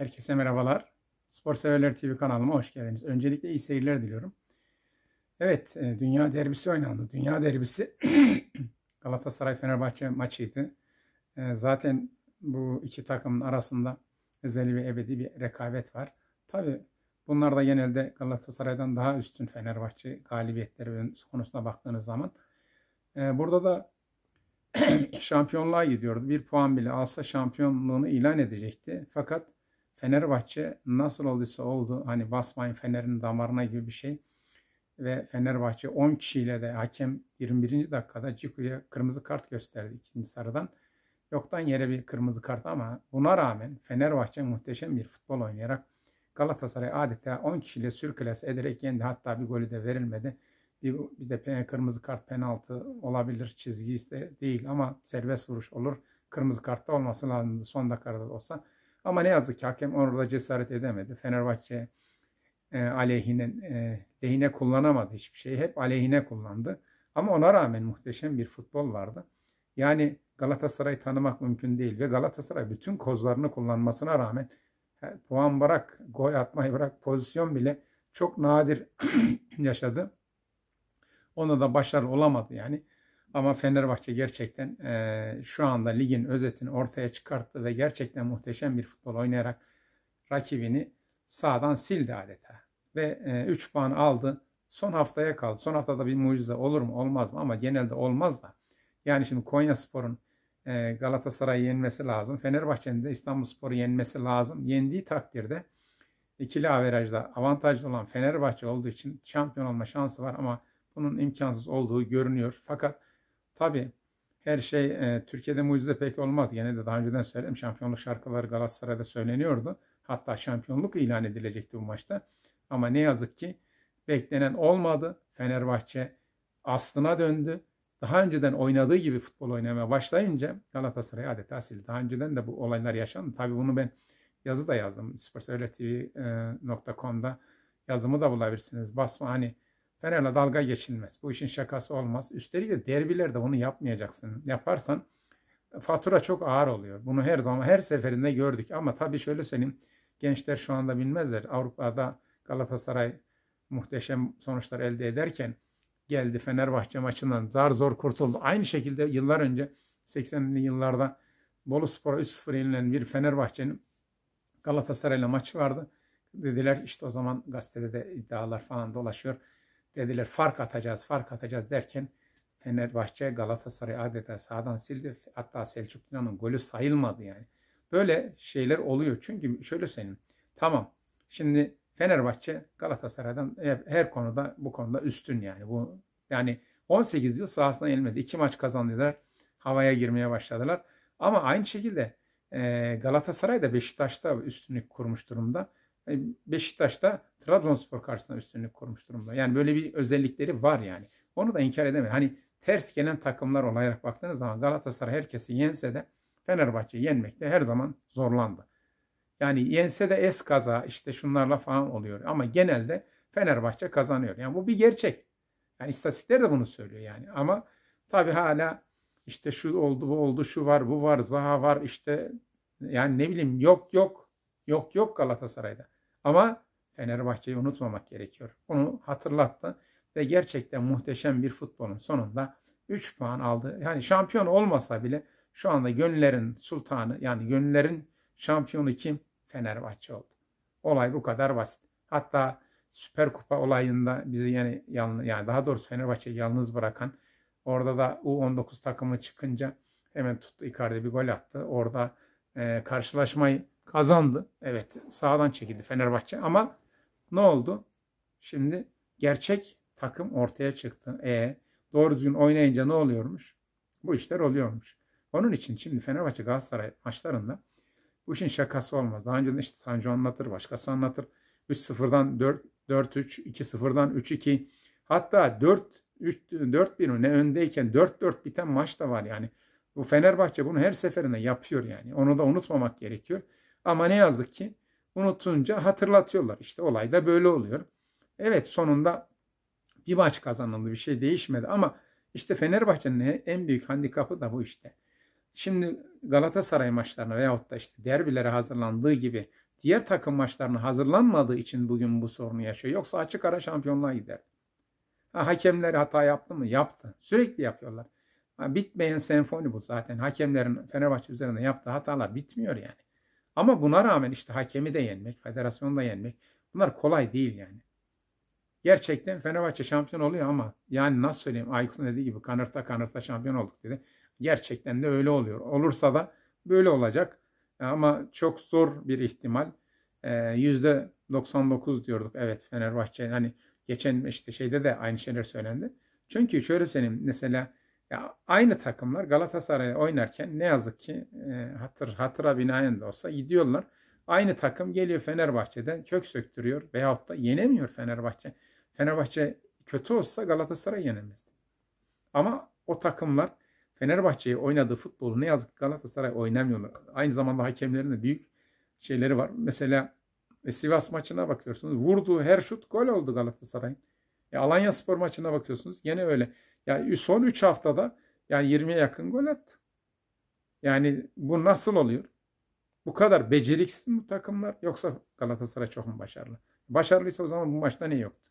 Herkese merhabalar. Spor Severler TV kanalıma hoş geldiniz. Öncelikle iyi seyirler diliyorum. Evet, e, Dünya Derbisi oynandı. Dünya Derbisi Galatasaray-Fenerbahçe maçıydı. E, zaten bu iki takımın arasında özel ve ebedi bir rekabet var. Tabi bunlar da genelde Galatasaray'dan daha üstün Fenerbahçe galibiyetleri konusuna baktığınız zaman. E, burada da şampiyonluğa gidiyordu. Bir puan bile alsa şampiyonluğunu ilan edecekti. Fakat Fenerbahçe nasıl olduysa oldu. Hani basmayın Fener'in damarına gibi bir şey. Ve Fenerbahçe 10 kişiyle de hakem 21. dakikada Ciku'ya kırmızı kart gösterdi ikinci sarıdan. Yoktan yere bir kırmızı kart ama buna rağmen Fenerbahçe muhteşem bir futbol oynayarak Galatasaray adeta 10 kişiyle sürklase ederek yendi. Hatta bir golü de verilmedi. Bir, bir de pen kırmızı kart penaltı olabilir. Çizgi ise değil ama serbest vuruş olur. Kırmızı kartta olması lazım son dakikada da olsa. Ama ne yazık ki hakem orada cesaret edemedi. Fenerbahçe e, aleyhine, e, lehine kullanamadı hiçbir şeyi. Hep aleyhine kullandı. Ama ona rağmen muhteşem bir futbol vardı. Yani Galatasaray tanımak mümkün değil ve Galatasaray bütün kozlarını kullanmasına rağmen puan bırak, gol atmayı bırak, pozisyon bile çok nadir yaşadı. Ona da başarılı olamadı yani. Ama Fenerbahçe gerçekten e, şu anda ligin özetini ortaya çıkarttı ve gerçekten muhteşem bir futbol oynayarak rakibini sağdan sildi adeta. Ve e, 3 puan aldı. Son haftaya kaldı. Son haftada bir mucize olur mu olmaz mı ama genelde olmaz da. Yani şimdi Konya Spor'un e, Galatasaray'ı yenmesi lazım. Fenerbahçe'nin de İstanbul Spor'u yenmesi lazım. Yendiği takdirde ikili averajda avantajlı olan Fenerbahçe olduğu için şampiyon olma şansı var ama bunun imkansız olduğu görünüyor. Fakat Tabi her şey e, Türkiye'de mucize pek olmaz. Yine de daha önceden söyledim şampiyonluk şarkıları Galatasaray'da söyleniyordu. Hatta şampiyonluk ilan edilecekti bu maçta. Ama ne yazık ki beklenen olmadı. Fenerbahçe aslına döndü. Daha önceden oynadığı gibi futbol oynamaya başlayınca Galatasaray adeta sildi. Daha önceden de bu olaylar yaşandı. Tabii bunu ben yazı da yazdım. sportsöyle.tv.com'da yazımı da bulabilirsiniz. Basma hani Fener'le dalga geçilmez. Bu işin şakası olmaz. Üstelik de derbilerde bunu yapmayacaksın. Yaparsan fatura çok ağır oluyor. Bunu her zaman her seferinde gördük. Ama tabii şöyle söyleyeyim. Gençler şu anda bilmezler. Avrupa'da Galatasaray muhteşem sonuçlar elde ederken geldi Fenerbahçe maçından zar zor kurtuldu. Aynı şekilde yıllar önce 80'li yıllarda Bolu Spor'a 3-0 yenilen bir Fenerbahçe'nin Galatasaray'la maçı vardı. Dediler işte o zaman gazetede de iddialar falan dolaşıyor. Dediler fark atacağız, fark atacağız derken Fenerbahçe Galatasaray adeta sağdan sildi. Hatta Selçuk İnan'ın golü sayılmadı yani. Böyle şeyler oluyor. Çünkü şöyle senin Tamam. Şimdi Fenerbahçe Galatasaray'dan her konuda bu konuda üstün yani. Bu yani 18 yıl sahasına yenilmedi. İki maç kazandılar. Havaya girmeye başladılar. Ama aynı şekilde Galatasaray da Beşiktaş'ta üstünlük kurmuş durumda. E, Beşiktaş'ta Trabzonspor karşısında üstünlük kurmuş durumda. Yani böyle bir özellikleri var yani. Onu da inkar edemeyiz. Hani ters gelen takımlar olarak baktığınız zaman Galatasaray herkesi yense de Fenerbahçe yenmekte her zaman zorlandı. Yani yense de es kaza işte şunlarla falan oluyor. Ama genelde Fenerbahçe kazanıyor. Yani bu bir gerçek. Yani istatistikler de bunu söylüyor yani. Ama tabii hala işte şu oldu bu oldu şu var bu var Zaha var işte yani ne bileyim yok yok yok yok Galatasaray'da. Ama Fenerbahçe'yi unutmamak gerekiyor. Onu hatırlattı ve gerçekten muhteşem bir futbolun sonunda 3 puan aldı. Yani şampiyon olmasa bile şu anda gönüllerin sultanı yani gönüllerin şampiyonu kim? Fenerbahçe oldu. Olay bu kadar basit. Hatta Süper Kupa olayında bizi yani yalnız yani daha doğrusu Fenerbahçe'yi yalnız bırakan orada da U19 takımı çıkınca hemen tuttu Icardi bir gol attı. Orada e, karşılaşmayı kazandı. Evet sağdan çekildi Fenerbahçe ama ne oldu? Şimdi gerçek takım ortaya çıktı. E doğru düzgün oynayınca ne oluyormuş? Bu işler oluyormuş. Onun için şimdi Fenerbahçe Galatasaray maçlarında bu işin şakası olmaz. Daha önce de işte Tanju anlatır, başkası anlatır. 3-0'dan 4-3, 2-0'dan 3-2 hatta 4 4-1 ne öndeyken 4-4 biten maç da var yani. Bu Fenerbahçe bunu her seferinde yapıyor yani. Onu da unutmamak gerekiyor. Ama ne yazık ki unutunca hatırlatıyorlar. İşte olay da böyle oluyor. Evet sonunda bir maç kazanıldı bir şey değişmedi ama işte Fenerbahçe'nin en büyük handikapı da bu işte. Şimdi Galatasaray maçlarına veyahut da işte derbilere hazırlandığı gibi diğer takım maçlarına hazırlanmadığı için bugün bu sorunu yaşıyor. Yoksa açık ara şampiyonluğa gider. Ha, hakemler hata yaptı mı? Yaptı. Sürekli yapıyorlar. Ha, bitmeyen senfoni bu zaten. Hakemlerin Fenerbahçe üzerinde yaptığı hatalar bitmiyor yani. Ama buna rağmen işte hakemi de yenmek, federasyonu da yenmek bunlar kolay değil yani. Gerçekten Fenerbahçe şampiyon oluyor ama yani nasıl söyleyeyim Aykut'un dediği gibi kanırta kanırta şampiyon olduk dedi. Gerçekten de öyle oluyor. Olursa da böyle olacak. Ama çok zor bir ihtimal. Ee, yüzde 99 diyorduk evet Fenerbahçe. Hani geçen işte şeyde de aynı şeyler söylendi. Çünkü şöyle senin mesela ya aynı takımlar Galatasaray'a oynarken ne yazık ki e, hatır hatıra binaen de olsa gidiyorlar. Aynı takım geliyor Fenerbahçe'den kök söktürüyor veyahut da yenemiyor Fenerbahçe. Fenerbahçe kötü olsa Galatasaray yenemezdi. Ama o takımlar Fenerbahçe'ye oynadığı futbolu ne yazık ki Galatasaray oynamıyorlar. Aynı zamanda hakemlerin de büyük şeyleri var. Mesela e, Sivas maçına bakıyorsunuz. Vurduğu her şut gol oldu Galatasaray. E, Alanya Spor maçına bakıyorsunuz. Gene öyle. Yani son 3 haftada yani 20'ye yakın gol attı. Yani bu nasıl oluyor? Bu kadar beceriksiz mi takımlar yoksa Galatasaray çok mu başarılı? Başarılıysa o zaman bu maçta ne yoktu?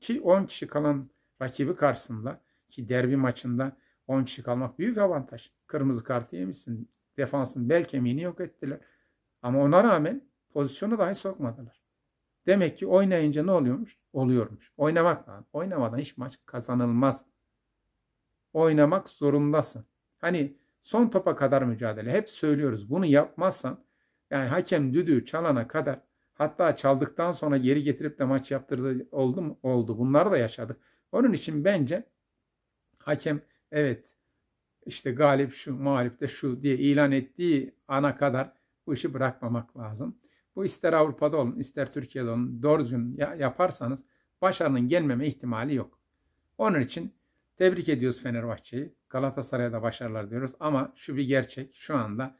Ki 10 kişi kalan rakibi karşısında ki derbi maçında 10 kişi kalmak büyük avantaj. Kırmızı kartı yemişsin. Defansın bel kemiğini yok ettiler. Ama ona rağmen pozisyonu dahi sokmadılar. Demek ki oynayınca ne oluyormuş? Oluyormuş. Oynamakla, oynamadan hiç maç kazanılmaz. Oynamak zorundasın. Hani son topa kadar mücadele. Hep söylüyoruz. Bunu yapmazsan yani hakem düdüğü çalana kadar hatta çaldıktan sonra geri getirip de maç yaptırdı oldu mu? Oldu. Bunları da yaşadık. Onun için bence hakem evet işte galip şu, mağlup de şu diye ilan ettiği ana kadar bu işi bırakmamak lazım. Bu ister Avrupa'da olun, ister Türkiye'de olun doğru düzgün yaparsanız başarının gelmeme ihtimali yok. Onun için tebrik ediyoruz Fenerbahçe'yi. Galatasaray'a da başarılar diyoruz ama şu bir gerçek şu anda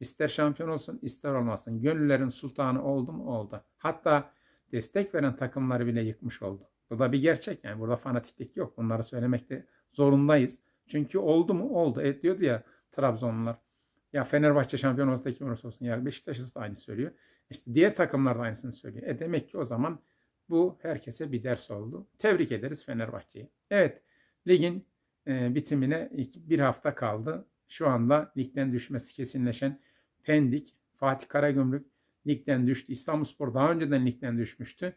ister şampiyon olsun ister olmasın gönüllerin sultanı oldu mu oldu. Hatta destek veren takımları bile yıkmış oldu. Bu da bir gerçek yani burada fanatiklik yok. Bunları söylemekte zorundayız. Çünkü oldu mu oldu. Evet diyordu ya Trabzonlular. Ya Fenerbahçe şampiyon olsa da kim olursa olsun. Ya Beşiktaş'ı da aynı söylüyor. İşte diğer takımlar da aynısını söylüyor. E demek ki o zaman bu herkese bir ders oldu. Tebrik ederiz Fenerbahçe'yi. Evet ligin e, bitimine iki, bir hafta kaldı. Şu anda ligden düşmesi kesinleşen Pendik, Fatih Karagümrük ligden düştü. İstanbulspor daha önceden ligden düşmüştü.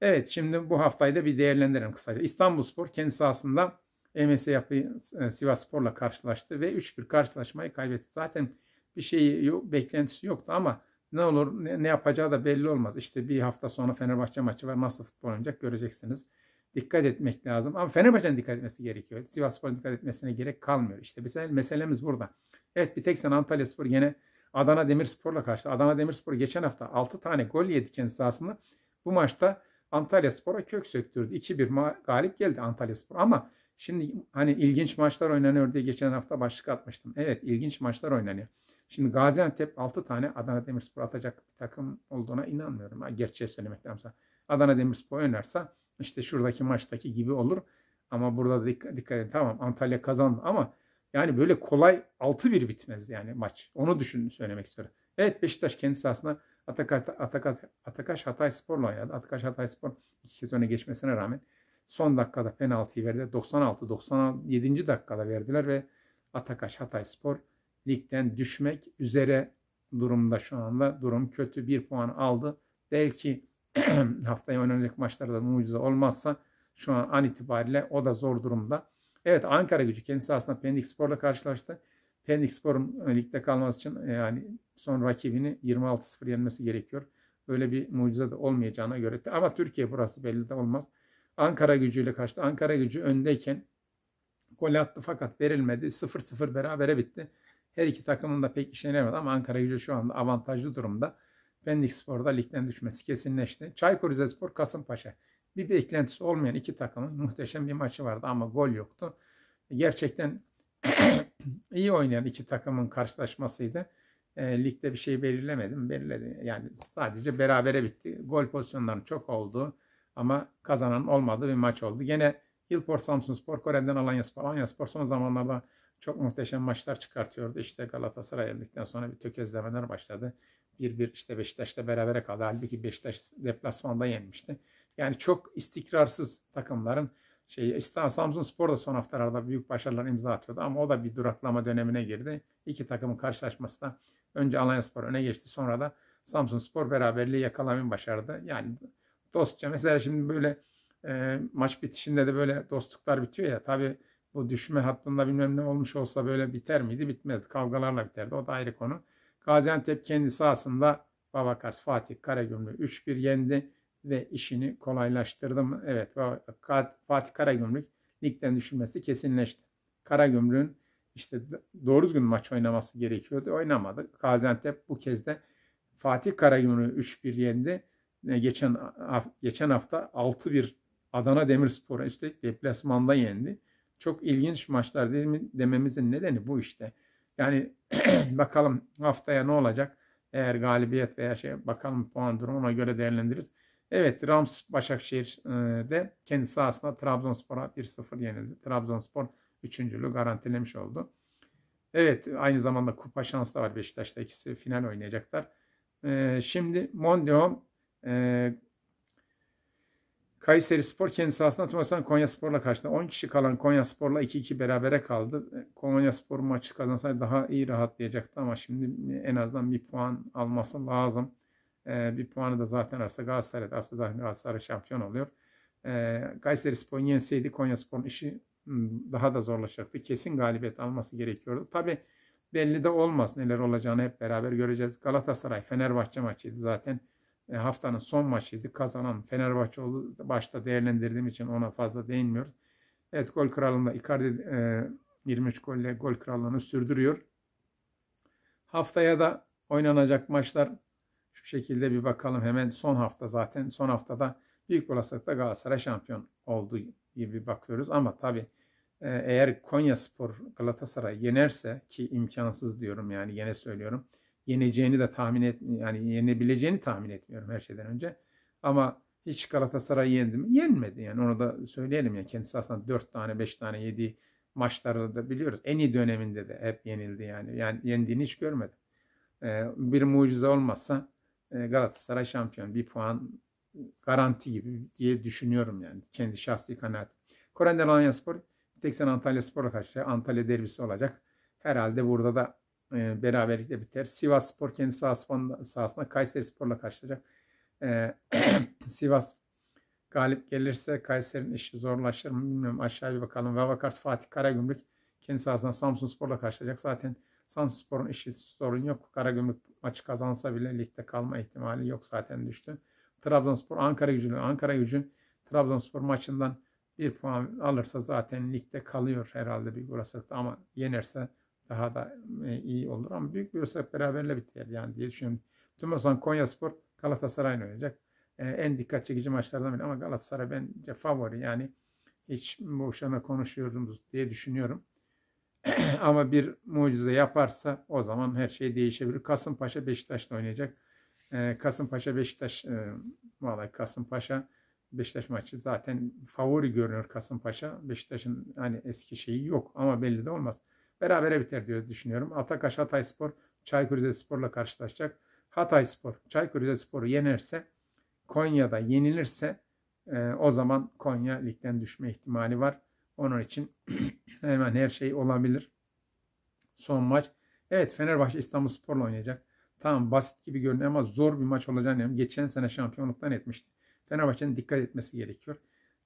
Evet şimdi bu haftayı da bir değerlendirelim kısaca. İstanbulspor kendi sahasında MS yapı e, Sivas Spor'la karşılaştı ve 3-1 karşılaşmayı kaybetti. Zaten bir şeyi yok, beklentisi yoktu ama ne olur ne, ne yapacağı da belli olmaz. İşte bir hafta sonra Fenerbahçe maçı var. Nasıl futbol oynayacak göreceksiniz. Dikkat etmek lazım. Ama Fenerbahçe'nin dikkat etmesi gerekiyor. Sivas Spor'un dikkat etmesine gerek kalmıyor. İşte mesela meselemiz burada. Evet bir tek sen Antalya Spor yine Adana Demirspor'la karşı. Adana Demirspor geçen hafta 6 tane gol yedi kendi sahasında. Bu maçta Antalya Spor'a kök söktürdü. 2-1 galip geldi Antalya Spor. Ama şimdi hani ilginç maçlar oynanıyor diye geçen hafta başlık atmıştım. Evet ilginç maçlar oynanıyor. Şimdi Gaziantep 6 tane Adana Demirspor atacak bir takım olduğuna inanmıyorum. Ha, gerçeği söylemek lazım. Adana Demirspor oynarsa işte şuradaki maçtaki gibi olur. Ama burada da dikkat, dikkat edin. Tamam Antalya kazandı ama yani böyle kolay 6-1 bitmez yani maç. Onu düşünün söylemek istiyorum. Evet Beşiktaş kendisi aslında Atakaş, Atakaş, Atakaş Hatay Spor'la oynadı. Atakaş Hatay Spor iki kez öne geçmesine rağmen son dakikada penaltıyı verdi. 96-97. dakikada verdiler ve Atakaş Hatay Spor ligden düşmek üzere durumda şu anda. Durum kötü. Bir puan aldı. Belki haftaya önümüzdeki maçlarda mucize olmazsa şu an an itibariyle o da zor durumda. Evet Ankara gücü kendisi aslında Pendik Spor'la karşılaştı. Pendik Spor'un e, ligde kalması için e, yani son rakibini 26-0 yenmesi gerekiyor. Böyle bir mucize de olmayacağına göre. Ama Türkiye burası belli de olmaz. Ankara gücüyle karşılaştı. Ankara gücü öndeyken gol attı fakat verilmedi. 0-0 berabere bitti. Her iki takımın da pek işlenemedi ama Ankara Gücü şu anda avantajlı durumda. Pendik Spor'da ligden düşmesi kesinleşti. Çaykur Rizespor Kasımpaşa. Bir beklentisi olmayan iki takımın muhteşem bir maçı vardı ama gol yoktu. Gerçekten iyi oynayan iki takımın karşılaşmasıydı. E, ligde bir şey belirlemedim. Belirledi. Yani sadece berabere bitti. Gol pozisyonları çok oldu ama kazanan olmadı bir maç oldu. Gene Ilpor Samsun Spor, Kore'den Alanya Spor. Alanya Spor son zamanlarda çok muhteşem maçlar çıkartıyordu. İşte Galatasaray yendikten sonra bir tökezlemeler başladı. 1-1 işte Beşiktaş'la berabere kaldı. Halbuki Beşiktaş deplasmanda yenmişti. Yani çok istikrarsız takımların şey İstanbul e, Samsun Spor da son haftalarda büyük başarılar imza atıyordu ama o da bir duraklama dönemine girdi. İki takımın karşılaşması da önce Alanya Spor öne geçti sonra da Samsun Spor beraberliği yakalamayı başardı. Yani dostça mesela şimdi böyle e, maç bitişinde de böyle dostluklar bitiyor ya tabii bu düşme hattında bilmem ne olmuş olsa böyle biter miydi? Bitmezdi. Kavgalarla biterdi. O da ayrı konu. Gaziantep kendi sahasında Babakar Fatih Karagümrük 3-1 yendi ve işini kolaylaştırdı mı? Evet Fatih Karagümrük ligden düşülmesi kesinleşti. Karagümrük'ün işte doğru düzgün maç oynaması gerekiyordu. Oynamadı. Gaziantep bu kez de Fatih Karagümrük'ü 3-1 yendi. Geçen geçen hafta 6-1 Adana Demirspor'a üstelik deplasmanda yendi çok ilginç maçlar dememizin nedeni bu işte. Yani bakalım haftaya ne olacak? Eğer galibiyet veya şey bakalım puan durumu ona göre değerlendiririz. Evet Rams Başakşehir'de e, kendi sahasında Trabzonspor'a 1-0 yenildi. Trabzonspor üçüncülüğü garantilemiş oldu. Evet aynı zamanda kupa şansı da var Beşiktaş'ta ikisi final oynayacaklar. Ee, şimdi Mondiom e, Kayseri Spor kendisi aslında Tumasan Konya Spor'la karşıladı. 10 kişi kalan Konya Spor'la 2-2 berabere kaldı. E, Konya Spor maçı kazansaydı daha iyi rahatlayacaktı ama şimdi en azından bir puan alması lazım. Ee, bir puanı da zaten arsa Galatasaray'da arsa zaten Galatasaray şampiyon oluyor. Ee, Kayseri Spor yenseydi Konya Spor'un işi hmm, daha da zorlaşacaktı. Kesin galibiyet alması gerekiyordu. Tabi belli de olmaz neler olacağını hep beraber göreceğiz. Galatasaray Fenerbahçe maçıydı zaten e, haftanın son maçıydı. Kazanan Fenerbahçe oldu. Başta değerlendirdiğim için ona fazla değinmiyoruz. Evet gol kralında Icardi 23 e, golle gol krallığını sürdürüyor. Haftaya da oynanacak maçlar şu şekilde bir bakalım. Hemen son hafta zaten son haftada büyük olasılıkla Galatasaray şampiyon oldu gibi bakıyoruz. Ama tabii e, eğer Konya Spor Galatasaray yenerse ki imkansız diyorum yani yine söylüyorum yeneceğini de tahmin et yani yenebileceğini tahmin etmiyorum her şeyden önce. Ama hiç Galatasaray yendi mi? Yenmedi yani onu da söyleyelim ya kendisi aslında 4 tane 5 tane yediği maçlarda da biliyoruz. En iyi döneminde de hep yenildi yani. Yani yendiğini hiç görmedim. Ee, bir mucize olmazsa e, Galatasaray şampiyon. Bir puan garanti gibi diye düşünüyorum yani. Kendi şahsi Korende Korender Alanyaspor tek sen Antalya Spor'a karşı Antalya derbisi olacak. Herhalde burada da e, beraberlikle biter. Sivas Spor kendi sahasında, sahasında Kayseri Spor'la karşılaşacak. E, Sivas galip gelirse Kayseri'nin işi zorlaşır mı bilmiyorum. Aşağıya bir bakalım. Vavakars Fatih Karagümrük kendi sahasında Samsun Spor'la karşılaşacak. Zaten Samsun Spor'un işi sorun yok. Karagümrük maçı kazansa bile ligde kalma ihtimali yok zaten düştü. Trabzonspor Ankara gücünü Ankara gücü Trabzonspor maçından bir puan alırsa zaten ligde kalıyor herhalde bir olasılıkla ama yenerse daha da e, iyi olur ama büyük bir olasılık beraberle biter yani diye düşünüyorum. Tüm o zaman Konyaspor, Spor Galatasaray'la oynayacak. E, en dikkat çekici maçlardan biri ama Galatasaray bence favori yani hiç boşuna konuşuyoruz diye düşünüyorum. ama bir mucize yaparsa o zaman her şey değişebilir. Kasımpaşa Beşiktaş'la oynayacak. E, Kasımpaşa Beşiktaş e, vallahi Kasımpaşa Beşiktaş maçı zaten favori görünür Kasımpaşa. Beşiktaş'ın hani eski şeyi yok ama belli de olmaz berabere biter diye düşünüyorum. Atakaş Hatay Spor Çaykur Rizespor'la karşılaşacak. Hatay Spor Çaykur Rizespor'u yenerse Konya'da yenilirse e, o zaman Konya ligden düşme ihtimali var. Onun için hemen her şey olabilir. Son maç. Evet Fenerbahçe İstanbul Spor'la oynayacak. Tamam basit gibi görünüyor ama zor bir maç olacağını Geçen sene şampiyonluktan etmişti. Fenerbahçe'nin dikkat etmesi gerekiyor.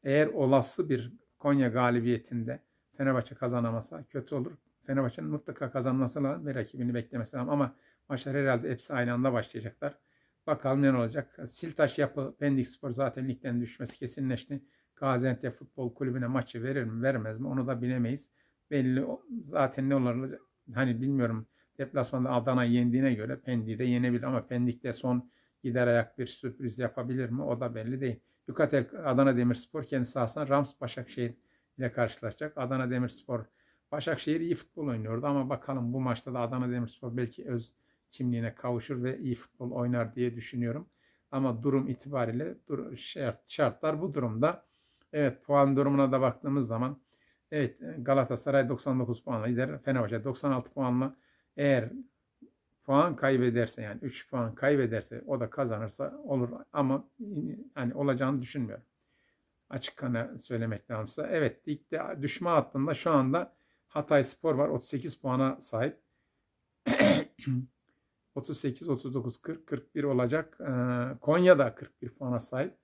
Eğer olası bir Konya galibiyetinde Fenerbahçe kazanamasa kötü olur. Fenerbahçe'nin mutlaka kazanması lazım ve rakibini beklemesi lazım. Ama maçlar herhalde hepsi aynı anda başlayacaklar. Bakalım ne olacak. Siltaş yapı Pendik Spor zaten ligden düşmesi kesinleşti. Gaziantep Futbol Kulübü'ne maçı verir mi vermez mi onu da bilemeyiz. Belli zaten ne olur hani bilmiyorum deplasmanda Adana yendiğine göre Pendik'i de yenebilir ama Pendik de son gider ayak bir sürpriz yapabilir mi o da belli değil. Yukatel Adana Demirspor kendi sahasına Rams Başakşehir ile karşılaşacak. Adana Demirspor Başakşehir iyi futbol oynuyordu ama bakalım bu maçta da Adana Demirspor belki öz kimliğine kavuşur ve iyi futbol oynar diye düşünüyorum. Ama durum itibariyle dur, şart, şartlar bu durumda. Evet puan durumuna da baktığımız zaman evet Galatasaray 99 puanla lider. Fenerbahçe 96 puanla eğer puan kaybederse yani 3 puan kaybederse o da kazanırsa olur ama yani olacağını düşünmüyorum. Açık kana söylemek lazımsa evet ligde düşme hattında şu anda Hatay Spor var 38 puana sahip. 38, 39, 40, 41 olacak. Ee, Konya da 41 puana sahip.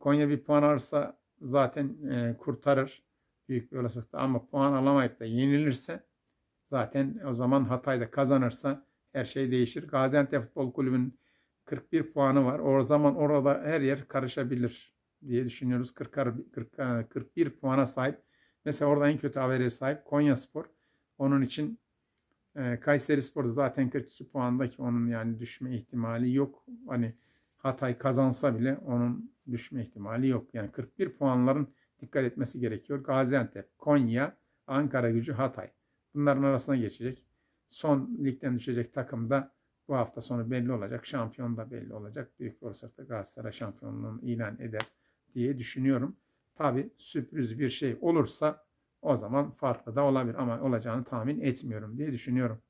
Konya bir puan alırsa zaten e, kurtarır büyük bir olasılıkta ama puan alamayıp da yenilirse zaten o zaman Hatay'da kazanırsa her şey değişir. Gaziantep Futbol Kulübü'nün 41 puanı var. O zaman orada her yer karışabilir diye düşünüyoruz. 40, 40, 41 puana sahip Mesela orada en kötü avereye sahip Konya Spor. Onun için e, Kayseri Spor da zaten 42 puanda ki onun yani düşme ihtimali yok. Hani Hatay kazansa bile onun düşme ihtimali yok. Yani 41 puanların dikkat etmesi gerekiyor. Gaziantep, Konya, Ankara gücü, Hatay. Bunların arasına geçecek. Son ligden düşecek takım da bu hafta sonu belli olacak. Şampiyon da belli olacak. Büyük olasılıkla Galatasaray şampiyonluğunu ilan eder diye düşünüyorum. Tabi sürpriz bir şey olursa o zaman farklı da olabilir ama olacağını tahmin etmiyorum diye düşünüyorum.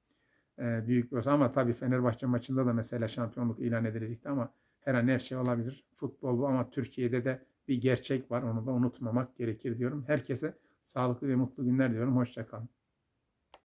Ee, büyük bir olsa ama tabi Fenerbahçe maçında da mesela şampiyonluk ilan edilecekti ama her an her şey olabilir. Futbol bu ama Türkiye'de de bir gerçek var. Onu da unutmamak gerekir diyorum. Herkese sağlıklı ve mutlu günler diyorum. Hoşçakalın.